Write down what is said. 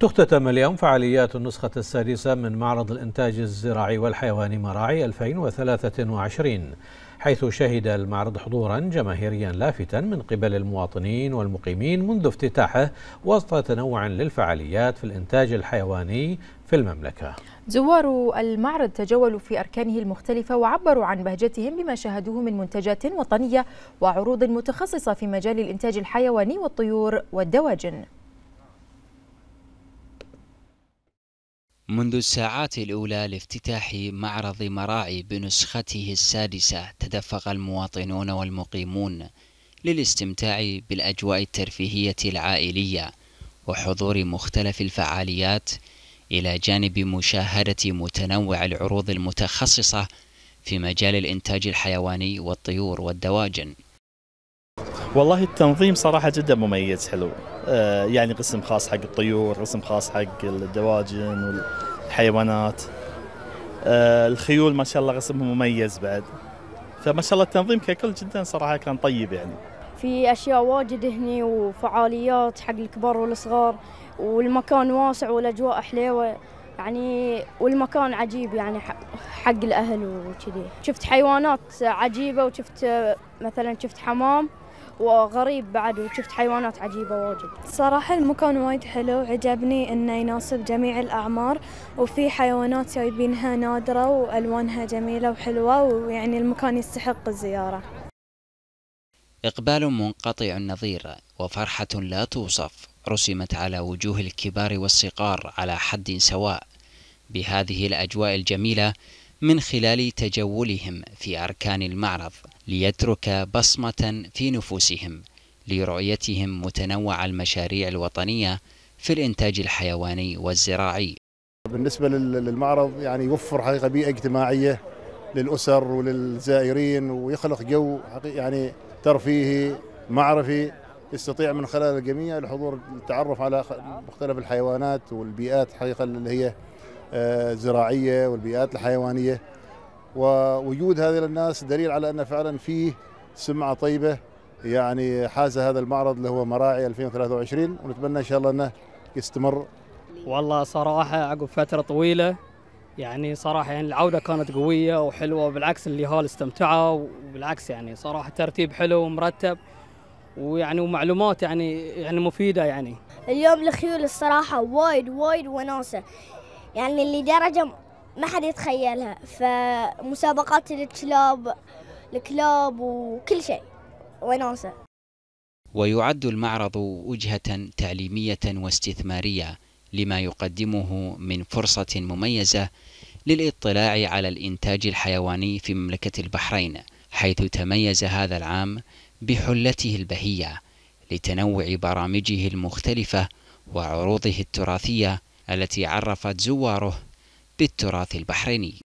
تختتم اليوم فعاليات النسخة السادسة من معرض الإنتاج الزراعي والحيواني مراعي 2023 حيث شهد المعرض حضورا جماهيريا لافتا من قبل المواطنين والمقيمين منذ افتتاحه وسط تنوع للفعاليات في الإنتاج الحيواني في المملكة زوار المعرض تجولوا في أركانه المختلفة وعبروا عن بهجتهم بما شاهدوه من منتجات وطنية وعروض متخصصة في مجال الإنتاج الحيواني والطيور والدواجن منذ الساعات الأولى لافتتاح معرض مراعي بنسخته السادسة تدفق المواطنون والمقيمون للاستمتاع بالأجواء الترفيهية العائلية وحضور مختلف الفعاليات إلى جانب مشاهدة متنوع العروض المتخصصة في مجال الإنتاج الحيواني والطيور والدواجن والله التنظيم صراحه جدا مميز حلو آه، يعني قسم خاص حق الطيور قسم خاص حق الدواجن والحيوانات آه، الخيول ما شاء الله قسمهم مميز بعد فما شاء الله التنظيم ككل جدا صراحه كان طيب يعني في اشياء واجد هني وفعاليات حق الكبار والصغار والمكان واسع والاجواء حليوه يعني والمكان عجيب يعني حق الاهل وكذي شفت حيوانات عجيبه وشفت آه، مثلا شفت حمام وغريب بعد وشفت حيوانات عجيبة واجد صراحة المكان وايد حلو عجبني إنه يناسب جميع الأعمار وفي حيوانات جايبينها نادرة وألوانها جميلة وحلوة ويعني المكان يستحق الزيارة إقبال منقطع النظير وفرحة لا توصف رسمت على وجوه الكبار والصغار على حد سواء بهذه الأجواء الجميلة من خلال تجولهم في أركان المعرض ليترك بصمة في نفوسهم لرؤيتهم متنوع المشاريع الوطنية في الإنتاج الحيواني والزراعي بالنسبة للمعرض يعني يوفر حقيقة بيئة اجتماعية للأسر وللزائرين ويخلق جو يعني ترفيهي معرفي يستطيع من خلال الجميع الحضور التعرف على مختلف الحيوانات والبيئات حقيقة اللي هي الزراعيه والبيئات الحيوانيه ووجود هذه الناس دليل على ان فعلا في سمعه طيبه يعني حاز هذا المعرض اللي هو مراعي 2023 ونتمنى ان شاء الله انه يستمر والله صراحه عقب فتره طويله يعني صراحه يعني العوده كانت قويه وحلوه وبالعكس اللي هال استمتعوا وبالعكس يعني صراحه ترتيب حلو ومرتب ويعني ومعلومات يعني يعني مفيده يعني اليوم الخيول الصراحه وايد وايد وناسه يعني لدرجة ما حد يتخيلها فمسابقات الكلاب الكلاب وكل شيء وناسة ويعد المعرض وجهة تعليمية واستثمارية لما يقدمه من فرصة مميزة للاطلاع على الإنتاج الحيواني في مملكة البحرين حيث تميز هذا العام بحلته البهية لتنوع برامجه المختلفة وعروضه التراثية التي عرفت زواره بالتراث البحريني